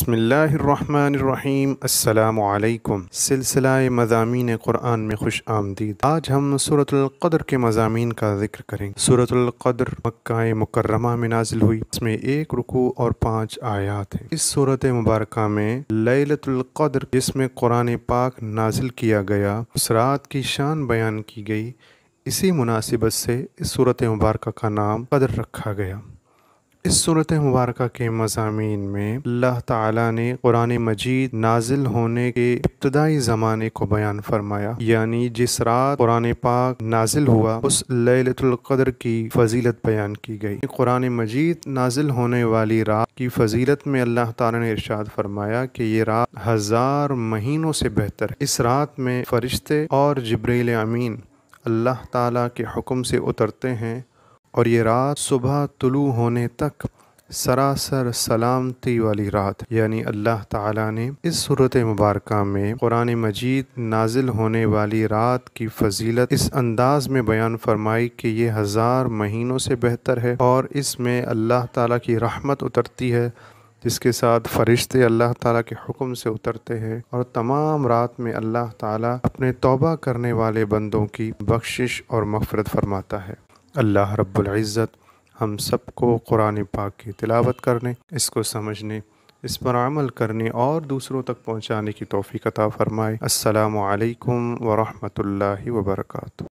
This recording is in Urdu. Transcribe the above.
بسم اللہ الرحمن الرحیم السلام علیکم سلسلہ مضامین قرآن میں خوش آمدید آج ہم سورة القدر کے مضامین کا ذکر کریں سورة القدر مکہ مکرمہ میں نازل ہوئی اس میں ایک رکوع اور پانچ آیات ہیں اس صورت مبارکہ میں لیلت القدر جس میں قرآن پاک نازل کیا گیا اس رات کی شان بیان کی گئی اسی مناسبت سے اس صورت مبارکہ کا نام قدر رکھا گیا اس صورت مبارکہ کے مضامین میں اللہ تعالیٰ نے قرآن مجید نازل ہونے کے ابتدائی زمانے کو بیان فرمایا یعنی جس رات قرآن پاک نازل ہوا اس لیلت القدر کی فضیلت بیان کی گئی یعنی قرآن مجید نازل ہونے والی رات کی فضیلت میں اللہ تعالیٰ نے ارشاد فرمایا کہ یہ رات ہزار مہینوں سے بہتر ہے اس رات میں فرشتے اور جبریل امین اللہ تعالیٰ کے حکم سے اترتے ہیں اور یہ رات صبح طلوع ہونے تک سراسر سلامتی والی رات یعنی اللہ تعالیٰ نے اس صورت مبارکہ میں قرآن مجید نازل ہونے والی رات کی فضیلت اس انداز میں بیان فرمائی کہ یہ ہزار مہینوں سے بہتر ہے اور اس میں اللہ تعالیٰ کی رحمت اترتی ہے جس کے ساتھ فرشتے اللہ تعالیٰ کے حکم سے اترتے ہیں اور تمام رات میں اللہ تعالیٰ اپنے توبہ کرنے والے بندوں کی بخشش اور مفرت فرماتا ہے اللہ رب العزت ہم سب کو قرآن پاک کی تلاوت کرنے اس کو سمجھنے اس پر عمل کرنے اور دوسروں تک پہنچانے کی توفیق عطا فرمائے السلام علیکم ورحمۃ اللہ وبرکاتہ